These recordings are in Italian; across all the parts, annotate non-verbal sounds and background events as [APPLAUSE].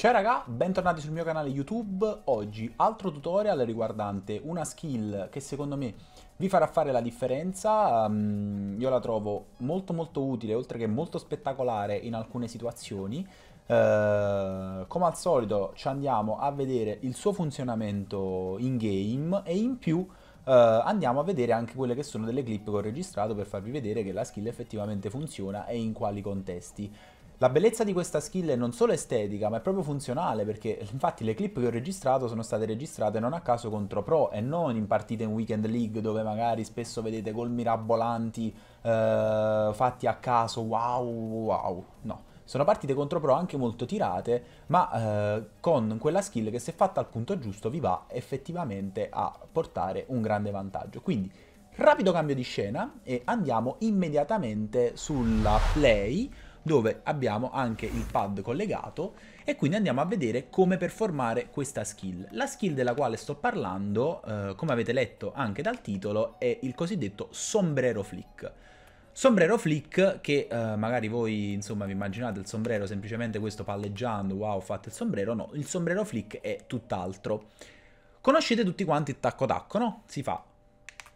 Ciao raga, bentornati sul mio canale YouTube. Oggi altro tutorial riguardante una skill che secondo me vi farà fare la differenza. Um, io la trovo molto molto utile, oltre che molto spettacolare in alcune situazioni. Uh, come al solito ci andiamo a vedere il suo funzionamento in game e in più uh, andiamo a vedere anche quelle che sono delle clip che ho registrato per farvi vedere che la skill effettivamente funziona e in quali contesti. La bellezza di questa skill è non solo estetica, ma è proprio funzionale, perché [LAUGHS] infatti le clip che ho registrato sono state registrate non a caso contro pro e non in partite in weekend league dove magari spesso vedete gol mirabolanti eh, fatti a caso, wow, wow, no. Sono partite contro pro anche molto tirate, ma eh, con quella skill che se fatta al punto giusto vi va effettivamente a portare un grande vantaggio. Quindi rapido cambio di scena e andiamo immediatamente sulla play dove abbiamo anche il pad collegato e quindi andiamo a vedere come performare questa skill. La skill della quale sto parlando, eh, come avete letto anche dal titolo, è il cosiddetto sombrero flick. Sombrero flick che eh, magari voi insomma vi immaginate il sombrero semplicemente questo palleggiando, wow ho fatto il sombrero, no, il sombrero flick è tutt'altro. Conoscete tutti quanti il tacco tacco, no? Si fa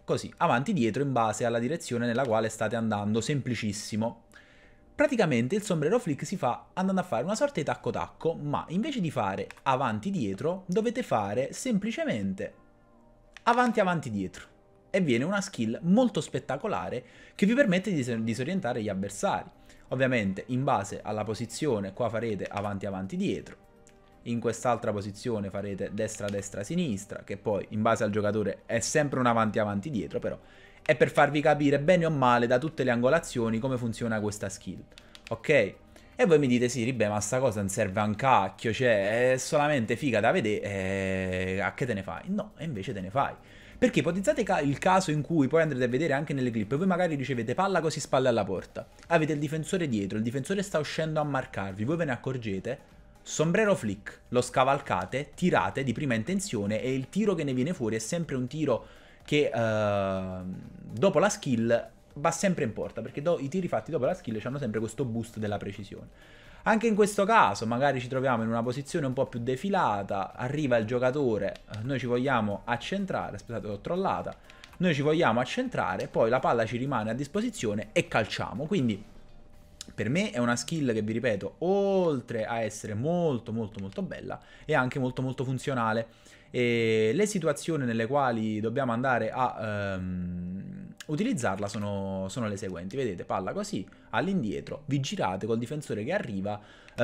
così, avanti dietro in base alla direzione nella quale state andando, semplicissimo. Praticamente il sombrero flick si fa andando a fare una sorta di tacco tacco, ma invece di fare avanti dietro dovete fare semplicemente avanti avanti dietro. E viene una skill molto spettacolare che vi permette di disorientare gli avversari. Ovviamente in base alla posizione qua farete avanti avanti dietro, in quest'altra posizione farete destra destra sinistra che poi in base al giocatore è sempre un avanti avanti dietro però è per farvi capire bene o male da tutte le angolazioni come funziona questa skill, ok? E voi mi dite, sì, ribè, ma sta cosa non serve a un cacchio, cioè, è solamente figa da vedere, eh, a che te ne fai? No, e invece te ne fai. Perché ipotizzate il caso in cui poi andrete a vedere anche nelle clip, voi magari ricevete palla così spalle alla porta, avete il difensore dietro, il difensore sta uscendo a marcarvi, voi ve ne accorgete, sombrero flick, lo scavalcate, tirate di prima intenzione e il tiro che ne viene fuori è sempre un tiro che uh, dopo la skill va sempre in porta, perché do- i tiri fatti dopo la skill hanno sempre questo boost della precisione. Anche in questo caso, magari ci troviamo in una posizione un po' più defilata, arriva il giocatore, eh, noi ci vogliamo accentrare, aspettate, l'ho trollata, noi ci vogliamo accentrare, poi la palla ci rimane a disposizione e calciamo, quindi per me è una skill che vi ripeto, oltre a essere molto molto molto bella, è anche molto molto funzionale. E le situazioni nelle quali dobbiamo andare a um, utilizzarla sono, sono, le seguenti. Vedete, palla così, all'indietro, vi girate col difensore che arriva uh,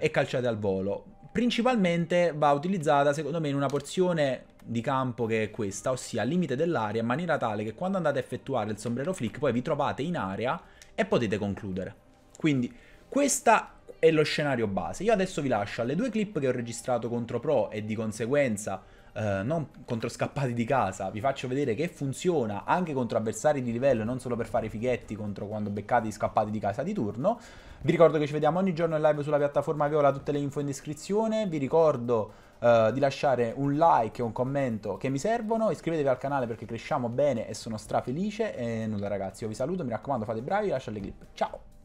e calciate al volo. Principalmente va utilizzata secondo me in una porzione di campo che è questa, ossia al limite dell'area, in maniera tale che quando andate a effettuare il sombrero flick poi vi trovate in area e potete concludere. Quindi questa è lo scenario base. Io adesso vi lascio alle due clip che ho registrato contro Pro e di conseguenza eh, non contro scappati di casa. Vi faccio vedere che funziona anche contro avversari di livello, non solo per fare i fighetti contro quando beccate gli scappati di casa di turno. Vi ricordo che ci vediamo ogni giorno in live sulla piattaforma Viola, tutte le info in descrizione. Vi ricordo... Uh, di lasciare un like e un commento che mi servono, iscrivetevi al canale perché cresciamo bene e sono strafelice e nulla ragazzi, io vi saluto, mi raccomando fate bravi, lascia le clip, ciao!